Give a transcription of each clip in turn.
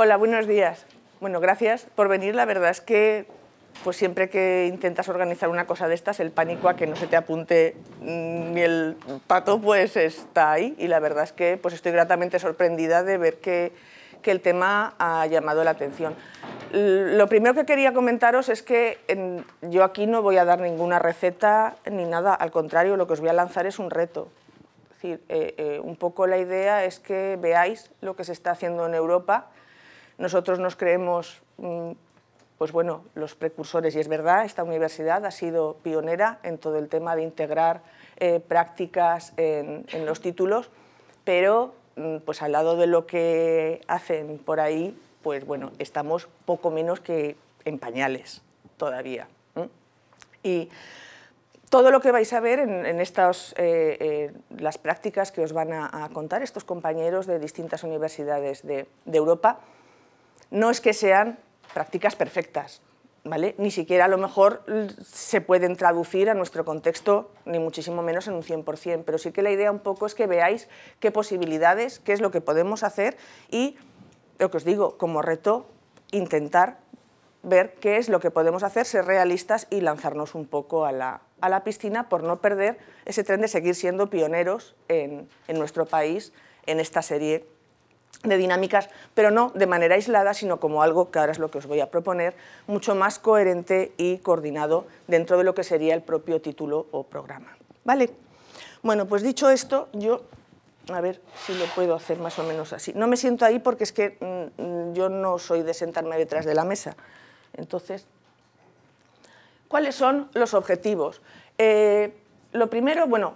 Hola, buenos días. Bueno, gracias por venir. La verdad es que pues siempre que intentas organizar una cosa de estas, el pánico a que no se te apunte mm, ni el pato, pues está ahí. Y la verdad es que pues estoy gratamente sorprendida de ver que, que el tema ha llamado la atención. Lo primero que quería comentaros es que yo aquí no voy a dar ninguna receta ni nada, al contrario, lo que os voy a lanzar es un reto. Es decir, eh, eh, un poco la idea es que veáis lo que se está haciendo en Europa, nosotros nos creemos, mm, pues los precursores, y es verdad, esta universidad ha sido pionera en todo el tema de integrar eh, prácticas en, los títulos, pero mm, pues al lado de lo que hacen por ahí, pues bueno, estamos poco menos que en pañales todavía. Y todo lo que vais a ver en, eh, eh, las prácticas que os van a, contar estos compañeros de distintas universidades de Europa no es que sean prácticas perfectas, ¿vale? Ni siquiera a lo mejor se pueden traducir a nuestro contexto, ni muchísimo menos en un 100%, pero sí que la idea un poco es que veáis qué posibilidades, qué es lo que podemos hacer y, lo que os digo, como reto, intentar ver qué es lo que podemos hacer, ser realistas y lanzarnos un poco a la, piscina por no perder ese tren de seguir siendo pioneros en, en nuestro país en esta serie de dinámicas, pero no de manera aislada, sino como algo que ahora es lo que os voy a proponer, mucho más coherente y coordinado dentro de lo que sería el propio título o programa. ¿Vale? Bueno, pues dicho esto, yo, a ver si lo puedo hacer más o menos así. No me siento ahí porque es que mm, yo no soy de sentarme detrás de la mesa. Entonces, ¿cuáles son los objetivos? Eh, lo primero, bueno,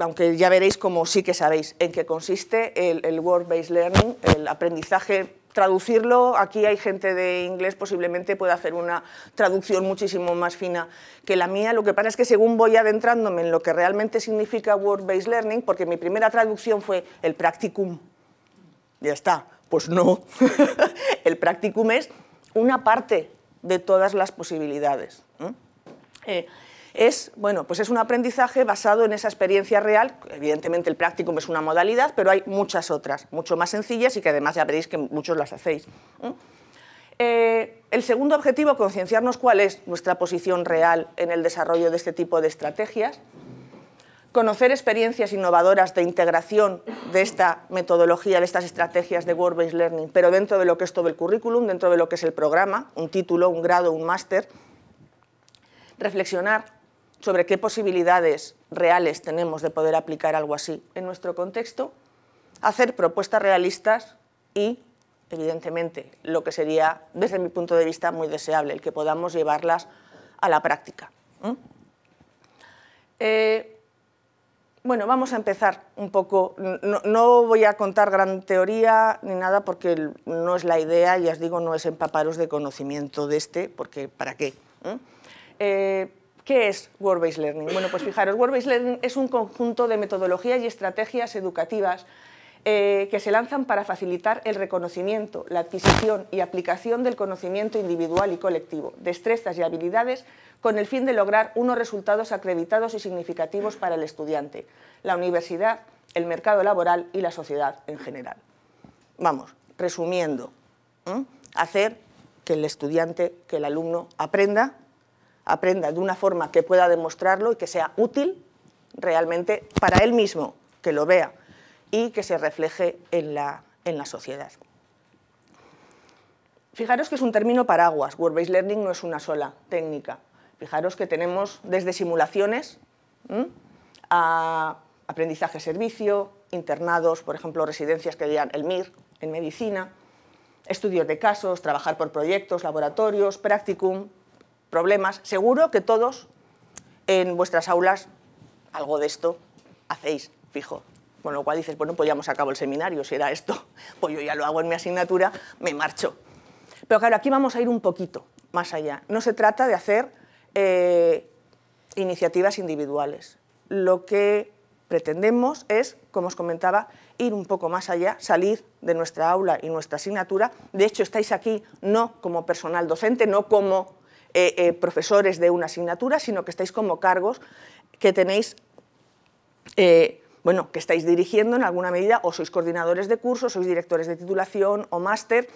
aunque ya veréis como sí que sabéis en qué consiste el, word based Learning, el aprendizaje traducirlo, aquí hay gente de inglés, posiblemente pueda hacer una traducción muchísimo más fina que la mía. Lo que pasa es que según voy adentrándome en lo que realmente significa word based Learning, porque mi primera traducción fue el practicum. Ya está, pues no. el practicum es una parte de todas las posibilidades es, bueno, pues es un aprendizaje basado en esa experiencia real, evidentemente el practicum es una modalidad, pero hay muchas otras, mucho más sencillas y que además ya veréis que muchos las hacéis. Eh, el segundo objetivo, concienciarnos cuál es nuestra posición real en el desarrollo de este tipo de estrategias, conocer experiencias innovadoras de integración de esta metodología, de estas estrategias de Work-Based Learning, pero dentro de lo que es todo el currículum, dentro de lo que es el programa, un título, un grado, un máster, reflexionar sobre qué posibilidades reales tenemos de poder aplicar algo así en nuestro contexto, hacer propuestas realistas y, evidentemente, lo que sería, desde mi punto de vista, muy deseable, el que podamos llevarlas a la práctica. Eh, bueno, vamos a empezar un poco. No, voy a contar gran teoría ni nada porque no es la idea, ya os digo, no es empaparos de conocimiento de este, porque ¿para qué? ¿Qué es Work-Based Learning? Bueno, pues fijaros, Work-Based Learning es un conjunto de metodologías y estrategias educativas eh, que se lanzan para facilitar el reconocimiento, la adquisición y aplicación del conocimiento individual y colectivo, destrezas y habilidades, con el fin de lograr unos resultados acreditados y significativos para el estudiante, la universidad, el mercado laboral y la sociedad en general. Vamos, resumiendo, hacer que el estudiante, que el alumno aprenda aprenda de una forma que pueda demostrarlo y que sea útil realmente para él mismo, que lo vea y que se refleje en la, sociedad. Fijaros que es un término paraguas, Work-Based Learning no es una sola técnica. Fijaros que tenemos desde simulaciones a aprendizaje-servicio, internados, por ejemplo, residencias que dirían el MIR en medicina, estudios de casos, trabajar por proyectos, laboratorios, practicum, problemas. Seguro que todos en vuestras aulas algo de esto hacéis, fijo. Con lo cual dices, bueno, pues ya hemos acabado el seminario, si era esto, pues yo ya lo hago en mi asignatura, me marcho. Pero claro, aquí vamos a ir un poquito más allá. No se trata de hacer eh, iniciativas individuales. Lo que pretendemos es, como os comentaba, ir un poco más allá, salir de nuestra aula y nuestra asignatura. De hecho, estáis aquí no como personal docente, no como eh, eh, profesores de una asignatura, sino que estáis como cargos que tenéis, eh, bueno, que estáis dirigiendo en alguna medida, o sois coordinadores de cursos, sois directores de titulación o máster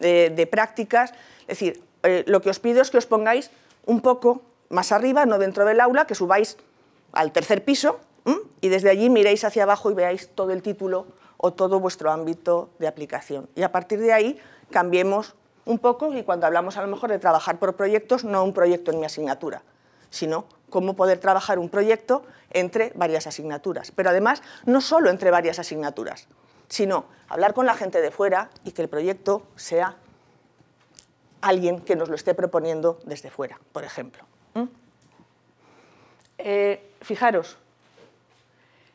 de prácticas. Es decir, lo que os pido es que os pongáis un poco más arriba, no dentro del aula, que subáis al tercer piso y desde allí miréis hacia abajo y veáis todo el título o todo vuestro ámbito de aplicación. Y a partir de ahí cambiemos un poco y cuando hablamos a lo mejor de trabajar por proyectos, no un proyecto en mi asignatura, sino cómo poder trabajar un proyecto entre varias asignaturas. Pero además, no solo entre varias asignaturas, sino hablar con la gente de fuera y que el proyecto sea alguien que nos lo esté proponiendo desde fuera, por ejemplo. Eh, fijaros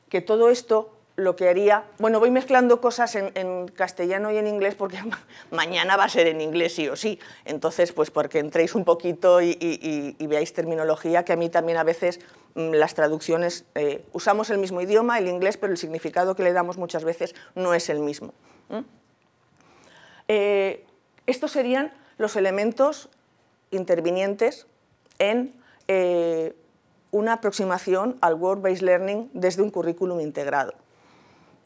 que todo esto lo que haría, bueno, voy mezclando cosas en, castellano y en inglés porque mañana va a ser en inglés sí o sí, entonces pues porque entréis un poquito y, veáis terminología, que a mí también a veces mm, las traducciones, eh, usamos el mismo idioma, el inglés, pero el significado que le damos muchas veces no es el mismo. Eh, estos serían los elementos intervinientes en eh, una aproximación al World-Based Learning desde un currículum integrado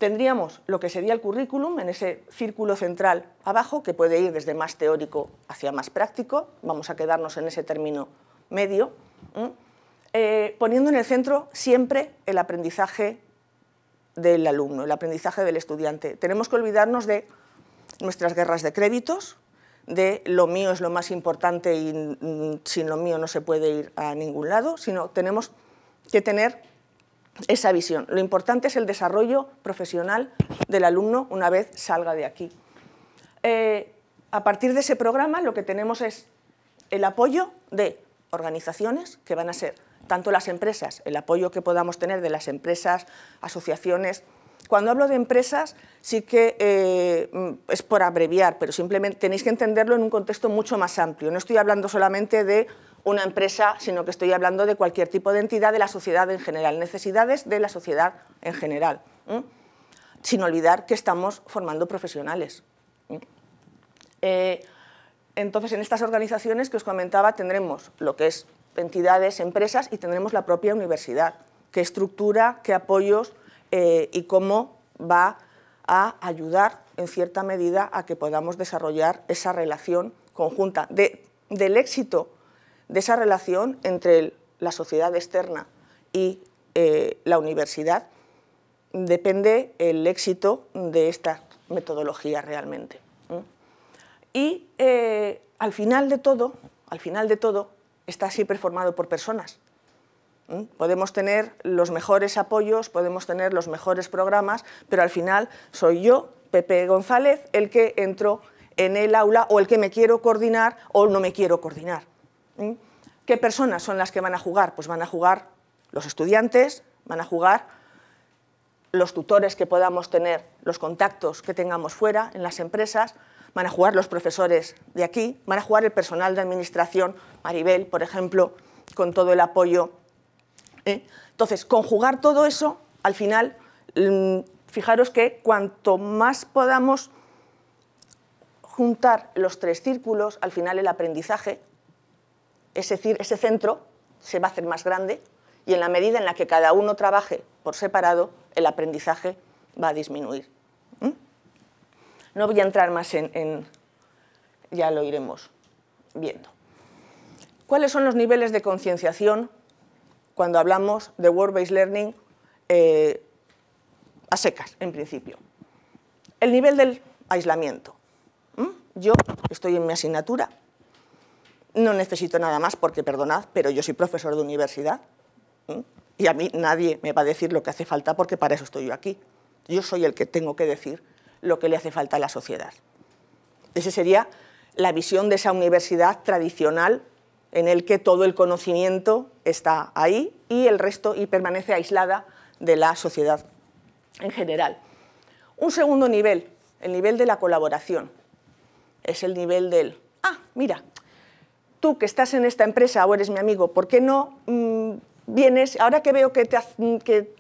tendríamos lo que sería el currículum en ese círculo central abajo, que puede ir desde más teórico hacia más práctico, vamos a quedarnos en ese término medio, eh, poniendo en el centro siempre el aprendizaje del alumno, el aprendizaje del estudiante. Tenemos que olvidarnos de nuestras guerras de créditos, de lo mío es lo más importante y mm, sin lo mío no se puede ir a ningún lado, sino tenemos que tener esa visión. Lo importante es el desarrollo profesional del alumno una vez salga de aquí. Eh, a partir de ese programa lo que tenemos es el apoyo de organizaciones que van a ser tanto las empresas, el apoyo que podamos tener de las empresas, asociaciones, cuando hablo de empresas, sí que eh, mm, es por abreviar, pero simplemente tenéis que entenderlo en un contexto mucho más amplio. No estoy hablando solamente de una empresa, sino que estoy hablando de cualquier tipo de entidad de la sociedad en general, necesidades de la sociedad en general, sin olvidar que estamos formando profesionales. Eh, entonces, en estas organizaciones que os comentaba tendremos lo que es entidades, empresas y tendremos la propia universidad, qué estructura, qué apoyos, eh, y cómo va a ayudar en cierta medida a que podamos desarrollar esa relación conjunta, del éxito de esa relación entre la sociedad externa y eh, la universidad depende el éxito de esta metodología realmente. Y eh, al final de todo, al final de todo, está siempre formado por personas. ¿eh? Podemos tener los mejores apoyos, podemos tener los mejores programas, pero al final soy yo, Pepe González, el que entro en el aula o el que me quiero coordinar o no me quiero coordinar. ¿eh? ¿Qué personas son las que van a jugar? Pues van a jugar los estudiantes, van a jugar los tutores que podamos tener, los contactos que tengamos fuera, en las empresas, van a jugar los profesores de aquí, van a jugar el personal de administración, Maribel, por ejemplo, con todo el apoyo ¿eh? Entonces, conjugar todo eso, al final, mm, fijaros que cuanto más podamos juntar los tres círculos, al final el aprendizaje, es decir, ese centro, se va a hacer más grande y en la medida en la que cada uno trabaje por separado, el aprendizaje va a disminuir. No voy a entrar más en, en... ya lo iremos viendo. ¿Cuáles son los niveles de concienciación cuando hablamos de world based Learning eh, a secas, en principio. El nivel del aislamiento. ¿Mm? Yo estoy en mi asignatura, no necesito nada más porque, perdonad, pero yo soy profesor de universidad ¿Mm? y a mí nadie me va a decir lo que hace falta porque para eso estoy yo aquí. Yo soy el que tengo que decir lo que le hace falta a la sociedad. Esa sería la visión de esa universidad tradicional en el que todo el conocimiento está ahí y el resto y permanece aislada de la sociedad en general. Un segundo nivel, el nivel de la colaboración, es el nivel del, ah, mira, tú que estás en esta empresa o eres mi amigo, ¿por qué no mm, vienes, ahora que veo que,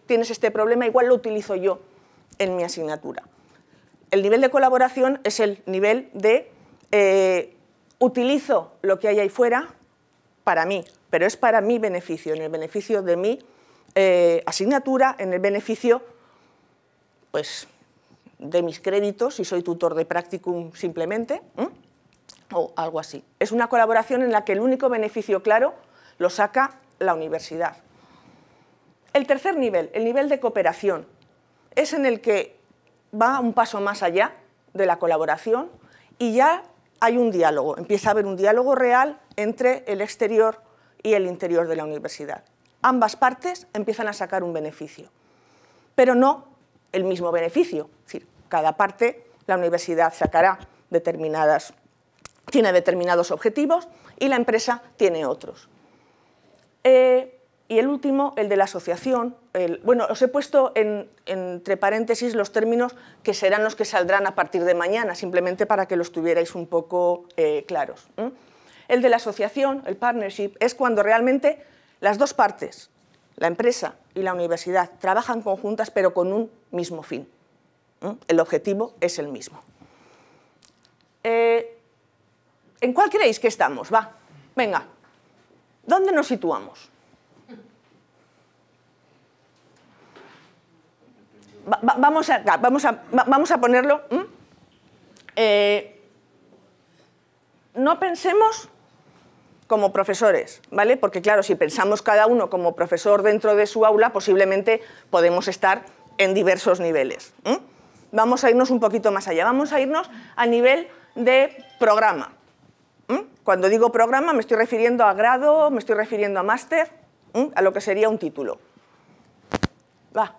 tienes este problema, igual lo utilizo yo en mi asignatura? El nivel de colaboración es el nivel de eh, utilizo lo que hay ahí fuera para mí, pero es para mi beneficio, en el beneficio de mi eh, asignatura, en el beneficio pues, de mis créditos, si soy tutor de practicum simplemente, o algo así. Es una colaboración en la que el único beneficio claro lo saca la universidad. El tercer nivel, el nivel de cooperación, es en el que va un paso más allá de la colaboración y ya hay un diálogo, empieza a haber un diálogo real entre el exterior y el interior de la universidad. Ambas partes empiezan a sacar un beneficio, pero no el mismo beneficio. cada parte, la universidad sacará determinadas, tiene determinados objetivos y la empresa tiene otros. Eh, y el último, el de la asociación. bueno, os he puesto entre paréntesis los términos que serán los que saldrán a partir de mañana, simplemente para que los tuvierais un poco eh, claros el de la asociación, el partnership, es cuando realmente las dos partes, la empresa y la universidad, trabajan conjuntas pero con un mismo fin. El objetivo es el mismo. Eh, ¿En cuál creéis que estamos? Va, venga. ¿Dónde nos situamos? vamos, a, vamos, a, ponerlo. Eh, no pensemos como profesores, ¿vale? Porque claro, si pensamos cada uno como profesor dentro de su aula, posiblemente podemos estar en diversos niveles. Vamos a irnos un poquito más allá, vamos a irnos a nivel de programa. Cuando digo programa me estoy refiriendo a grado, me estoy refiriendo a máster, a lo que sería un título. Va.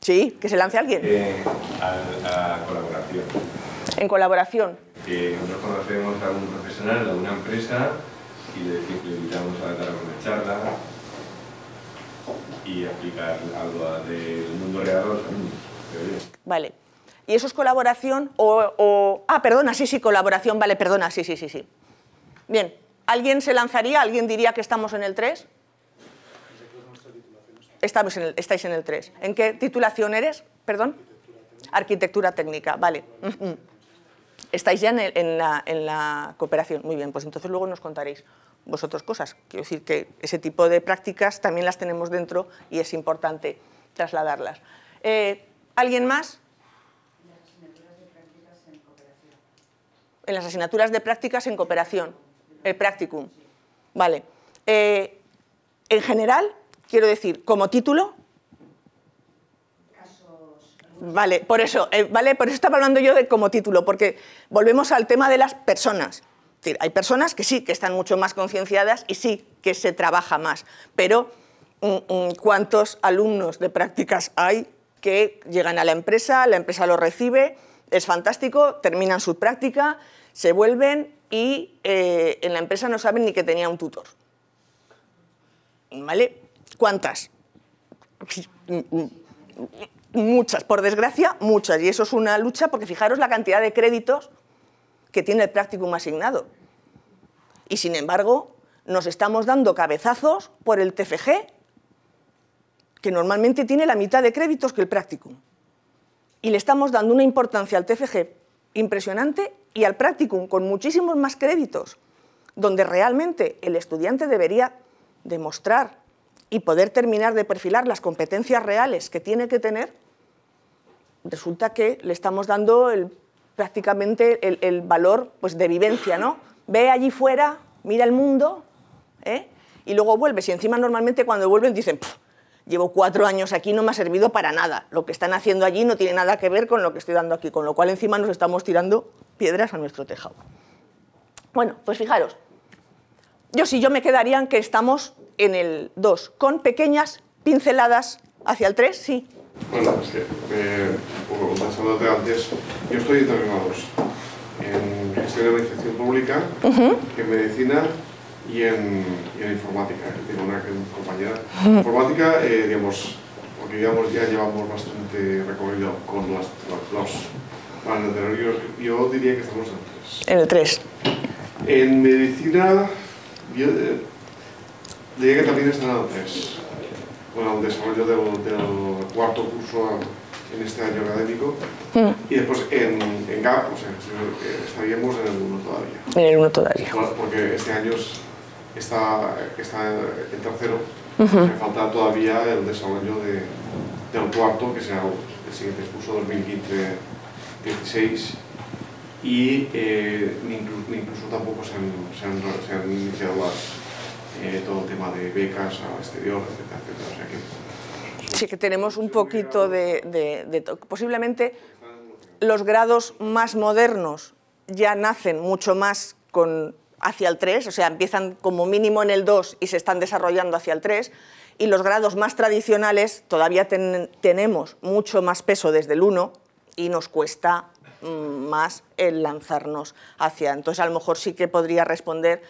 Sí, que se lance alguien. Eh, a, colaboración. En colaboración que nosotros conocemos a un profesional, de una empresa, y le, le invitamos a dar una charla y aplicar algo del mundo real a los Vale. ¿Y eso es colaboración o, Ah, perdona, sí, sí, colaboración, vale, perdona, sí, sí, sí, sí. Bien, ¿alguien se lanzaría? ¿Alguien diría que estamos en el 3? Estamos en estáis en el 3. ¿En qué titulación eres? Perdón. Arquitectura técnica, Arquitectura técnica vale. Mm, mm. Estáis ya en, la, cooperación. Muy bien, pues entonces luego nos contaréis vosotros cosas. Quiero decir que ese tipo de prácticas también las tenemos dentro y es importante trasladarlas. Eh, ¿Alguien más? En las asignaturas de prácticas en cooperación. El practicum. Vale. Eh, en general, quiero decir, como título, Vale, por eso, eh, vale, por eso estaba hablando yo de como título, porque volvemos al tema de las personas. hay personas que sí, que están mucho más concienciadas y sí, que se trabaja más, pero mm, mm, ¿cuántos alumnos de prácticas hay que llegan a la empresa, la empresa los recibe, es fantástico, terminan su práctica, se vuelven y eh, en la empresa no saben ni que tenía un tutor? ¿Vale? ¿Cuántas? Mm, Muchas, por desgracia, muchas. Y eso es una lucha porque fijaros la cantidad de créditos que tiene el practicum asignado. Y sin embargo, nos estamos dando cabezazos por el TFG, que normalmente tiene la mitad de créditos que el practicum. Y le estamos dando una importancia al TFG impresionante y al practicum con muchísimos más créditos, donde realmente el estudiante debería demostrar y poder terminar de perfilar las competencias reales que tiene que tener, resulta que le estamos dando prácticamente el, valor pues, de vivencia, ¿no? Ve allí fuera, mira el mundo, ¿eh? y luego vuelve Y encima normalmente cuando vuelven dicen, llevo cuatro años aquí, no me ha servido para nada. Lo que están haciendo allí no tiene nada que ver con lo que estoy dando aquí, con lo cual encima nos estamos tirando piedras a nuestro tejado. Bueno, pues fijaros, yo sí, yo me quedarían que estamos en el 2, con pequeñas pinceladas hacia el 3, sí. Bueno, es que, eh, pasándote antes, yo estoy en en gestión de pública, en medicina y en, en informática. Tengo una compañera. Informática, eh, digamos, porque ya llevamos bastante recorrido con los planes yo diría que estamos en el 3. En el 3. En medicina yo eh, diría que también en el 3, bueno, el desarrollo del, cuarto curso en este año académico, mm. y después en, en GAP, o sea, estaríamos en el 1 todavía. En el 1 todavía. Porque este año está, está en tercero, me falta todavía el desarrollo de, del cuarto, que será el siguiente curso 2015-16, y eh, incluso, tampoco se han, iniciado eh, todo el tema de becas al exterior, etc. sí que tenemos un poquito de, posiblemente los grados más modernos ya nacen mucho más con hacia el 3, o sea, empiezan como mínimo en el 2 y se están desarrollando hacia el 3, y los grados más tradicionales todavía tenemos mucho más peso desde el 1 y nos cuesta Mm, más el lanzarnos hacia. Entonces, a lo mejor sí que podría responder.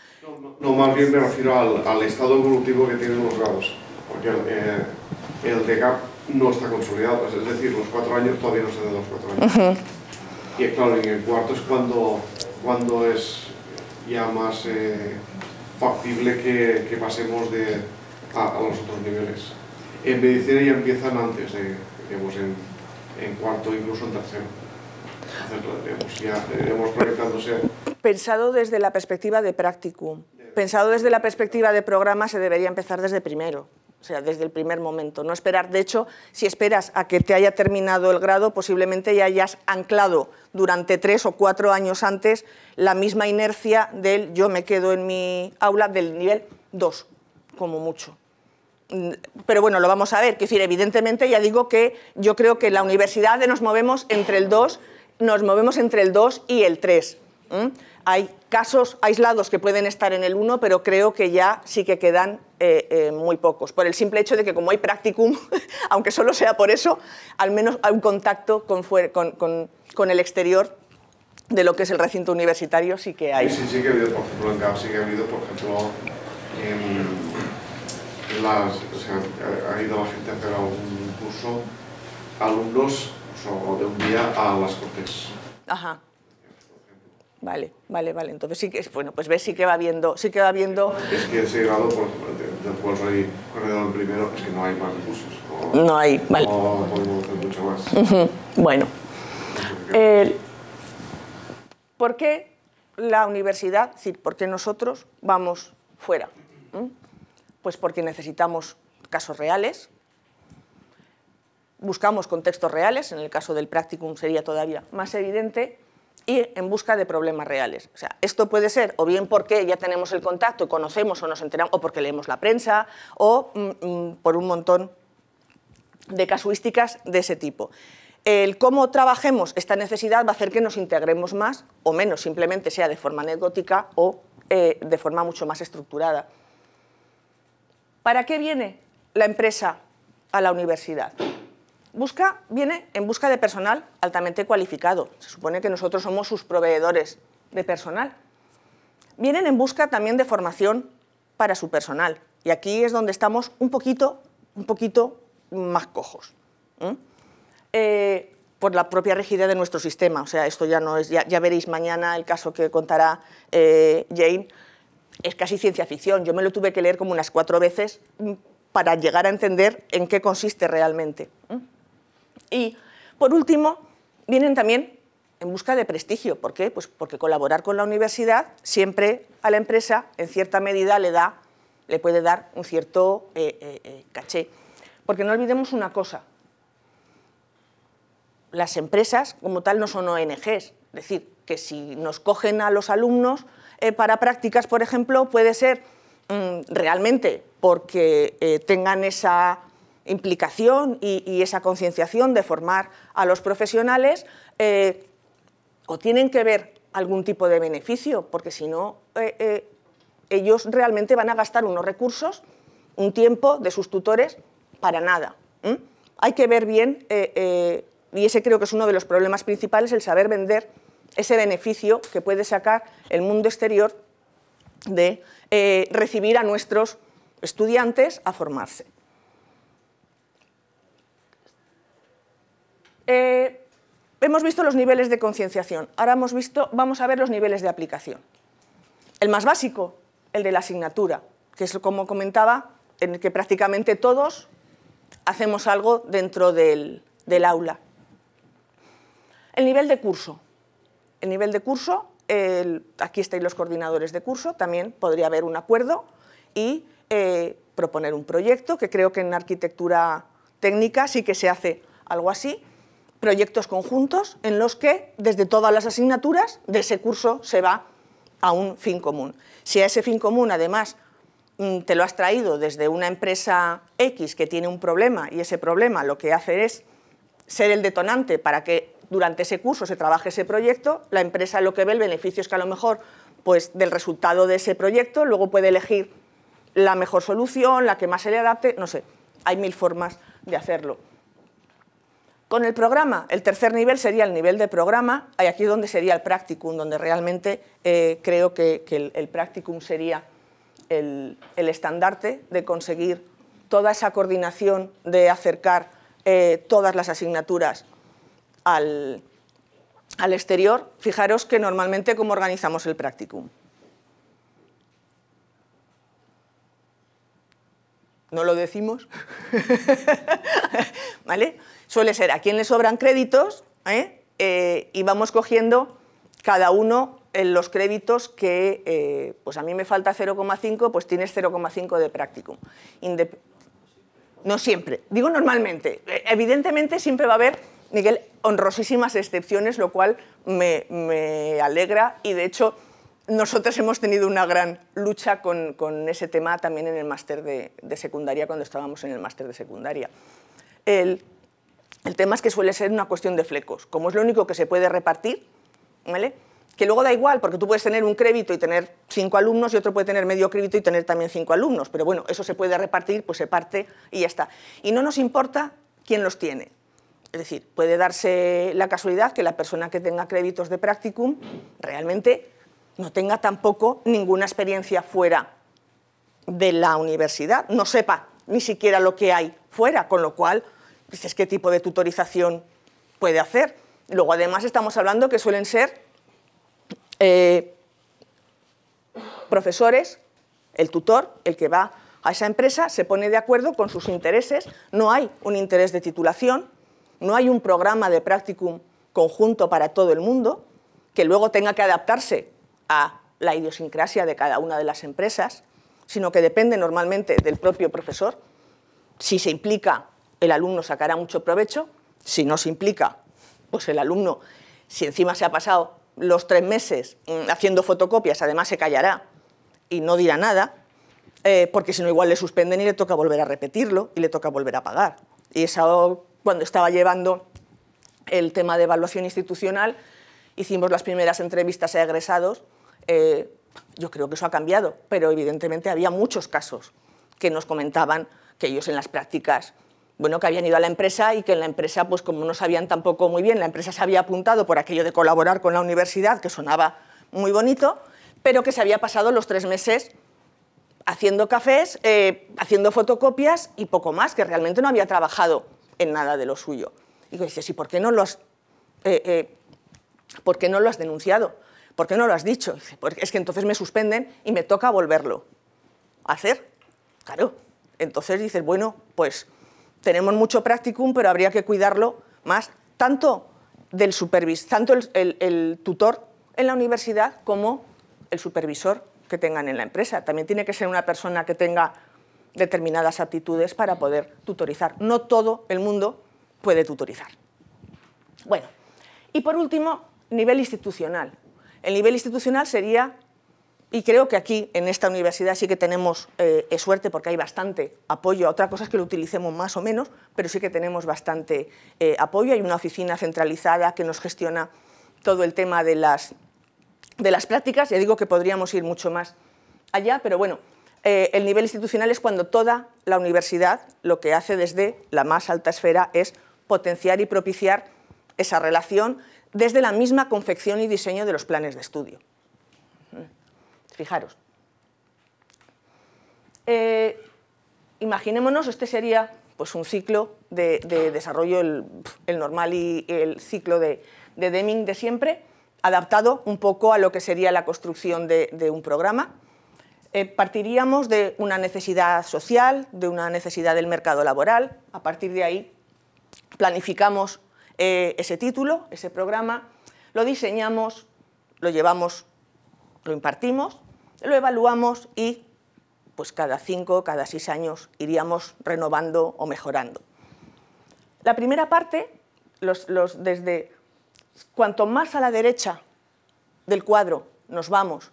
No, más bien me refiero al, estado evolutivo que tienen los grados porque el, de eh, no está consolidado, es decir, los cuatro años todavía no se dan los cuatro años. Y eh, claro, en el cuarto es cuando, cuando es ya más eh, factible que, pasemos de, a, los otros niveles. En medicina ya empiezan antes, en, en cuarto, incluso en tercero. Pensado desde la perspectiva de practicum, pensado desde la perspectiva de programa, se debería empezar desde primero. O sea, desde el primer momento, no esperar. De hecho, si esperas a que te haya terminado el grado, posiblemente ya hayas anclado durante tres o cuatro años antes la misma inercia del yo me quedo en mi aula del nivel 2, como mucho. Pero bueno, lo vamos a ver. decir, evidentemente, ya digo que yo creo que en la universidad nos movemos entre el 2 nos movemos entre el 2 y el 3. Hay casos aislados que pueden estar en el 1, pero creo que ya sí que quedan eh, eh, muy pocos, por el simple hecho de que como hay practicum, aunque solo sea por eso, al menos hay un contacto con, con, con, con el exterior de lo que es el recinto universitario, sí que hay. Sí, sí, que ha habido, por ejemplo, en sí que ha habido, por ejemplo, en, las, o sea, ha, ha ido la gente a hacer algún curso, alumnos o de un día a las Cortes. Ajá. Vale, vale, vale. Entonces sí que, bueno, pues ves, sí que va viendo, sí que va viendo... Es que ese grado, por ejemplo, el rey Corredor primero, es que no hay más recursos. No, hay, vale. No podemos hacer mucho más. Bueno. ¿Por qué la universidad, es decir, por qué nosotros vamos fuera? ¿Mm? Pues porque necesitamos casos reales, buscamos contextos reales, en el caso del practicum sería todavía más evidente, y en busca de problemas reales. sea, esto puede ser o bien porque ya tenemos el contacto, y conocemos o nos enteramos, o porque leemos la prensa, o mm, mm, por un montón de casuísticas de ese tipo. El cómo trabajemos esta necesidad va a hacer que nos integremos más o menos, simplemente sea de forma anecdótica o eh, de forma mucho más estructurada. ¿Para qué viene la empresa a la universidad? busca, viene en busca de personal altamente cualificado. Se supone que nosotros somos sus proveedores de personal. Vienen en busca también de formación para su personal. Y aquí es donde estamos un poquito, un poquito más cojos. Eh, por la propia rigidez de nuestro sistema. O sea, esto ya no es, ya, veréis mañana el caso que contará eh, Jane. Es casi ciencia ficción. Yo me lo tuve que leer como unas cuatro veces mm, para llegar a entender en qué consiste realmente. Y por último, vienen también en busca de prestigio. ¿Por qué? Pues porque colaborar con la universidad siempre a la empresa, en cierta medida, le, da, le puede dar un cierto eh, eh, eh, caché. Porque no olvidemos una cosa. Las empresas como tal no son ONGs. Es decir, que si nos cogen a los alumnos para prácticas, por ejemplo, puede ser mm, realmente porque tengan esa implicación y, esa concienciación de formar a los profesionales eh, o tienen que ver algún tipo de beneficio, porque si no, eh, eh, ellos realmente van a gastar unos recursos, un tiempo de sus tutores para nada. Hay que ver bien, y ese creo que es uno de los problemas principales, el saber vender ese beneficio que puede sacar el mundo exterior de recibir a nuestros estudiantes a formarse. Eh, hemos visto los niveles de concienciación, ahora hemos visto, vamos a ver los niveles de aplicación. El más básico, el de la asignatura, que es como comentaba, en el que prácticamente todos hacemos algo dentro del, aula. El nivel de curso. El nivel de curso, aquí estáis los coordinadores de curso, también podría haber un acuerdo y eh, proponer un proyecto, que creo que en arquitectura técnica sí que se hace algo así, proyectos conjuntos en los que desde todas las asignaturas de ese curso se va a un fin común. Si a ese fin común además mm, te lo has traído desde una empresa X que tiene un problema y ese problema lo que hace es ser el detonante para que durante ese curso se trabaje ese proyecto, la empresa lo que ve el beneficio es que a lo mejor pues, del resultado de ese proyecto luego puede elegir la mejor solución, la que más se le adapte, no sé, hay mil formas de hacerlo. Con el programa, el tercer nivel sería el nivel de programa, y aquí es donde sería el practicum, donde realmente eh, creo que, el, practicum sería el, estandarte de conseguir toda esa coordinación, de acercar eh, todas las asignaturas al, al exterior. Fijaros que normalmente cómo organizamos el practicum. ¿No lo decimos? ¿Vale? suele ser a quien le sobran créditos ¿eh? Eh, y vamos cogiendo cada uno en los créditos que, eh, pues a mí me falta 0,5, pues tienes 0,5 de practicum. no siempre, digo normalmente. E-, evidentemente siempre va a haber, Miguel, honrosísimas excepciones, lo cual me, alegra y de hecho nosotros hemos tenido una gran lucha con, ese tema también en el máster de, de, secundaria, cuando estábamos en el máster de secundaria. El el tema es que suele ser una cuestión de flecos. Como es lo único que se puede repartir, que luego da igual, porque tú puedes tener un crédito y tener cinco alumnos y otro puede tener medio crédito y tener también cinco alumnos, pero bueno, eso se puede repartir, pues se parte y ya está. Y no nos importa quién los tiene. Es decir, puede darse la casualidad que la persona que tenga créditos de practicum realmente no tenga tampoco ninguna experiencia fuera de la universidad, no sepa ni siquiera lo que hay fuera, con lo cual dices, ¿qué tipo de tutorización puede hacer? Luego, además, estamos hablando que suelen ser eh, profesores, el tutor, el que va a esa empresa, se pone de acuerdo con sus intereses, no hay un interés de titulación, no hay un programa de practicum conjunto para todo el mundo, que luego tenga que adaptarse a la idiosincrasia de cada una de las empresas, sino que depende normalmente del propio profesor, si se implica el alumno sacará mucho provecho, si no se implica, pues el alumno, si encima se ha pasado los tres meses mm, haciendo fotocopias, además se callará y no dirá nada, eh, porque si no igual le suspenden y le toca volver a repetirlo y le toca volver a pagar. Y eso cuando estaba llevando el tema de evaluación institucional, hicimos las primeras entrevistas a egresados, eh, yo creo que eso ha cambiado, pero evidentemente había muchos casos que nos comentaban que ellos en las prácticas bueno, que habían ido a la empresa y que en la empresa, pues como no sabían tampoco muy bien, la empresa se había apuntado por aquello de colaborar con la universidad, que sonaba muy bonito, pero que se había pasado los tres meses haciendo cafés, eh, haciendo fotocopias y poco más, que realmente no había trabajado en nada de lo suyo. Y dices, ¿y por qué no lo has, eh, eh, ¿por qué no lo has denunciado? ¿Por qué no lo has dicho? Pues es que entonces me suspenden y me toca volverlo a hacer. Claro. Entonces dices, bueno, pues tenemos mucho practicum, pero habría que cuidarlo más, tanto del supervisor tanto el, tutor en la universidad como el supervisor que tengan en la empresa. También tiene que ser una persona que tenga determinadas aptitudes para poder tutorizar. No todo el mundo puede tutorizar. Bueno, y por último, nivel institucional. El nivel institucional sería y creo que aquí, en esta universidad, sí que tenemos eh, eh, suerte porque hay bastante apoyo. Otra cosa es que lo utilicemos más o menos, pero sí que tenemos bastante eh, apoyo. Hay una oficina centralizada que nos gestiona todo el tema de las, prácticas. Ya digo que podríamos ir mucho más allá, pero bueno, el nivel institucional es cuando toda la universidad lo que hace desde la más alta esfera es potenciar y propiciar esa relación desde la misma confección y diseño de los planes de estudio. Fijaros. Eh, imaginémonos, este sería pues, un ciclo de, desarrollo, el, normal y el ciclo de, Deming de siempre, adaptado un poco a lo que sería la construcción de, un programa. Eh, partiríamos de una necesidad social, de una necesidad del mercado laboral. A partir de ahí planificamos eh, ese título, ese programa, lo diseñamos, lo llevamos, lo impartimos lo evaluamos y pues cada cinco, cada seis años iríamos renovando o mejorando. La primera parte, desde cuanto más a la derecha del cuadro nos vamos,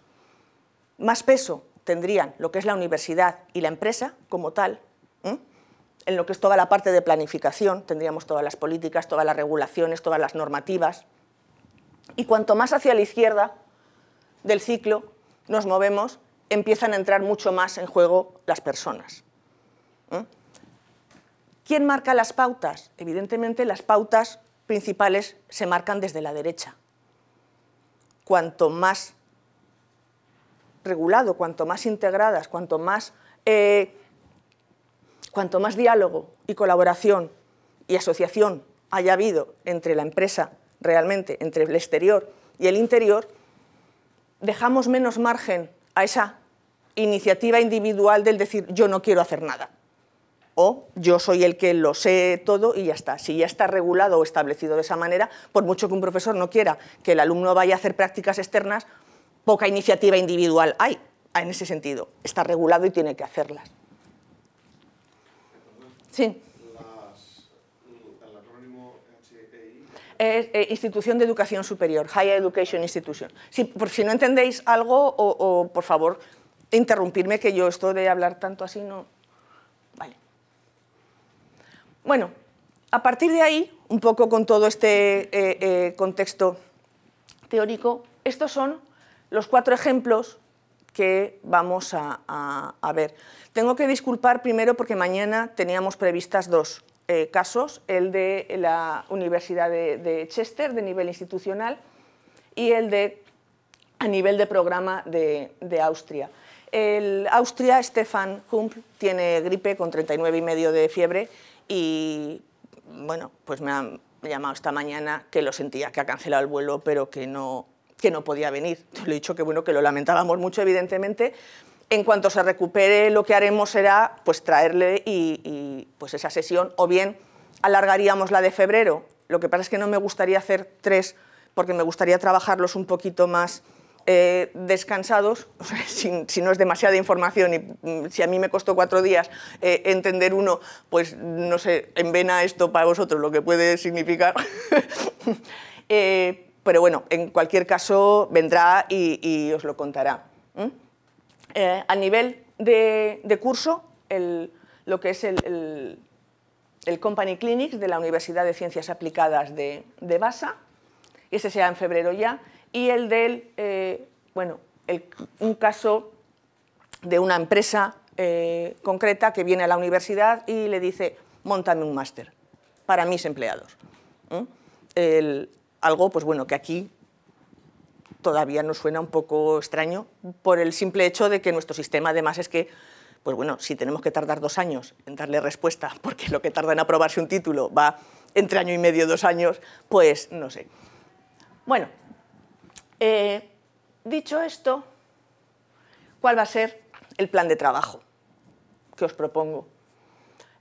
más peso tendrían lo que es la universidad y la empresa como tal, en lo que es toda la parte de planificación, tendríamos todas las políticas, todas las regulaciones, todas las normativas, y cuanto más hacia la izquierda del ciclo, nos movemos, empiezan a entrar mucho más en juego las personas. ¿eh? ¿Quién marca las pautas? Evidentemente las pautas principales se marcan desde la derecha. Cuanto más regulado, cuanto más integradas, más, eh, cuanto más diálogo y colaboración y asociación haya habido entre la empresa realmente, entre el exterior y el interior, dejamos menos margen a esa iniciativa individual del decir yo no quiero hacer nada o yo soy el que lo sé todo y ya está. Si ya está regulado o establecido de esa manera, por mucho que un profesor no quiera que el alumno vaya a hacer prácticas externas, poca iniciativa individual hay en ese sentido. Está regulado y tiene que hacerlas. Sí. Eh, eh, institución de educación superior, Higher Education Institution. Si, no entendéis algo, o, por favor, interrumpirme, que yo esto de hablar tanto así no... Vale. Bueno, a partir de ahí, un poco con todo este eh, contexto teórico, estos son los cuatro ejemplos que vamos a ver. Tengo que disculpar primero porque mañana teníamos previstas dos. Eh, casos, el de la Universidad de, Chester de nivel institucional y el de a nivel de programa de, Austria. El Austria, Stefan Hump, tiene gripe con 39 y medio de fiebre y bueno, pues me han llamado esta mañana que lo sentía, que ha cancelado el vuelo, pero que no, que no podía venir. Le lo he dicho que bueno, que lo lamentábamos mucho, evidentemente. En cuanto se recupere, lo que haremos será pues traerle y pues esa sesión, o bien alargaríamos la de febrero. Lo que pasa es que no me gustaría hacer tres, porque me gustaría trabajarlos un poquito más eh, descansados, si, no es demasiada información y mm, si a mí me costó cuatro días eh, entender uno, pues no sé, vena esto para vosotros lo que puede significar. Eh, pero bueno, en cualquier caso vendrá y, os lo contará. a nivel de, de curso, el, lo que es el, el, Company Clinic de la Universidad de Ciencias Aplicadas de, de Basa, y ese será en febrero ya, y el del, eh, bueno, un caso de una empresa eh, concreta que viene a la universidad y le dice, montame un máster para mis empleados. algo, pues bueno, que aquí todavía nos suena un poco extraño por el simple hecho de que nuestro sistema además es que pues bueno, si tenemos que tardar dos años en darle respuesta, porque lo que tarda en aprobarse un título va entre año y medio, dos años, pues no sé. Bueno, eh, dicho esto, ¿cuál va a ser el plan de trabajo que os propongo?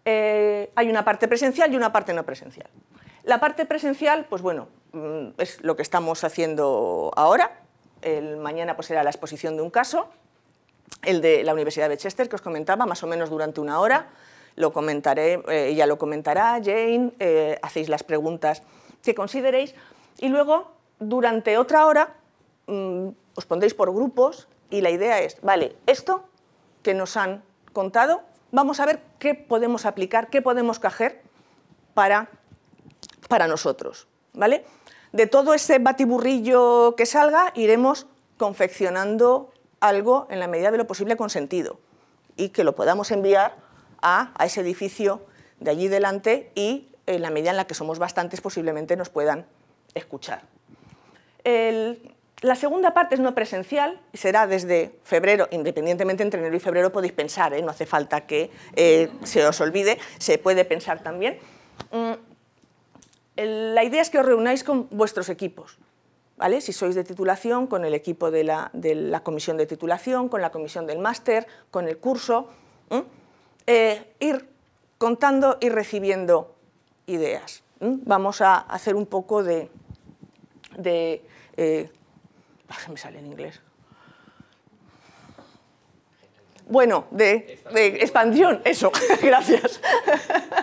Eh, hay una parte presencial y una parte no presencial. La parte presencial, pues bueno, mm, es lo que estamos haciendo ahora. El mañana pues será la exposición de un caso, el de la Universidad de Chester, que os comentaba, más o menos durante una hora, lo comentaré, eh, ella lo comentará, Jane, eh, hacéis las preguntas que consideréis, y luego, durante otra hora, mm, os pondréis por grupos, y la idea es, vale, esto que nos han contado, vamos a ver qué podemos aplicar, qué podemos coger para, para nosotros, ¿vale? De todo ese batiburrillo que salga, iremos confeccionando algo en la medida de lo posible con sentido y que lo podamos enviar a, ese edificio de allí delante y en la medida en la que somos bastantes posiblemente nos puedan escuchar. la segunda parte es no presencial y será desde febrero, independientemente entre enero y febrero podéis pensar, ¿eh? no hace falta que eh, se os olvide, se puede pensar también. Mm, la idea es que os reunáis con vuestros equipos, si sois de titulación, con el equipo de la, comisión de titulación, con la comisión del máster, con el curso, eh, ir contando y recibiendo ideas. Vamos a hacer un poco de... Eh, ah, me sale en inglés. Bueno, de expansión, eso, gracias.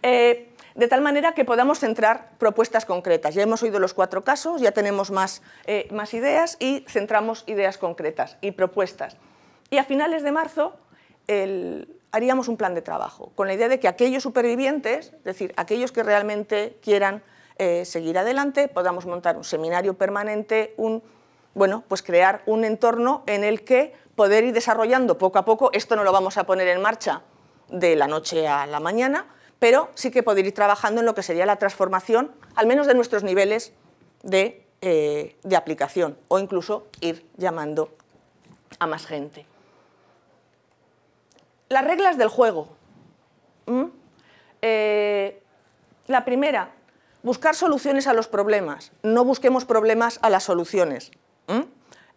Eh, de tal manera que podamos centrar propuestas concretas. Ya hemos oído los cuatro casos, ya tenemos más, eh, ideas y centramos ideas concretas y propuestas. Y a finales de marzo haríamos un plan de trabajo, con la idea de que aquellos supervivientes, es decir, aquellos que realmente quieran eh, seguir adelante, podamos montar un seminario permanente, un, bueno, pues crear un entorno en el que poder ir desarrollando poco a poco, esto no lo vamos a poner en marcha de la noche a la mañana, pero sí que poder ir trabajando en lo que sería la transformación, al menos de nuestros niveles de, eh, aplicación, o incluso ir llamando a más gente. Las reglas del juego. ¿Mm? Eh, la primera, buscar soluciones a los problemas. No busquemos problemas a las soluciones. ¿Mm?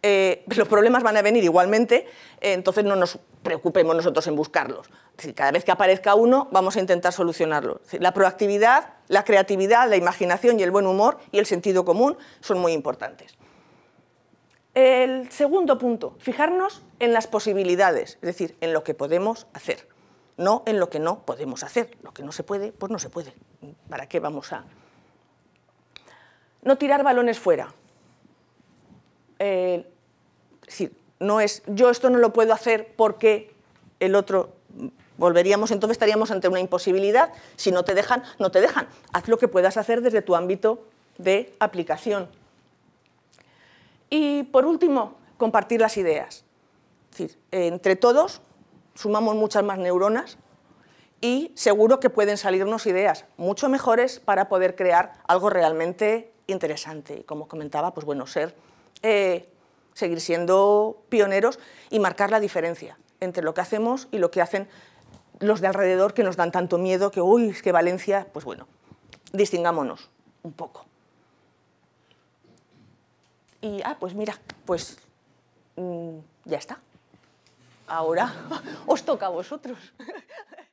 Eh, los problemas van a venir igualmente, eh, entonces no nos preocupemos nosotros en buscarlos. cada vez que aparezca uno, vamos a intentar solucionarlo. la proactividad, la creatividad, la imaginación y el buen humor y el sentido común son muy importantes. El segundo punto, fijarnos en las posibilidades, es decir, en lo que podemos hacer, no en lo que no podemos hacer. Lo que no se puede, pues no se puede. ¿Para qué vamos a...? No tirar balones fuera. Eh, es decir, no es yo esto no lo puedo hacer porque el otro volveríamos, entonces estaríamos ante una imposibilidad, si no te dejan, no te dejan. Haz lo que puedas hacer desde tu ámbito de aplicación. Y por último, compartir las ideas. Es decir, entre todos sumamos muchas más neuronas y seguro que pueden salirnos ideas mucho mejores para poder crear algo realmente interesante. Y como comentaba, pues bueno, ser eh, seguir siendo pioneros y marcar la diferencia entre lo que hacemos y lo que hacen los de alrededor que nos dan tanto miedo que, uy, es que Valencia, pues bueno, distingámonos un poco. Y, ah, pues mira, pues mm, ya está. Ahora os toca a vosotros.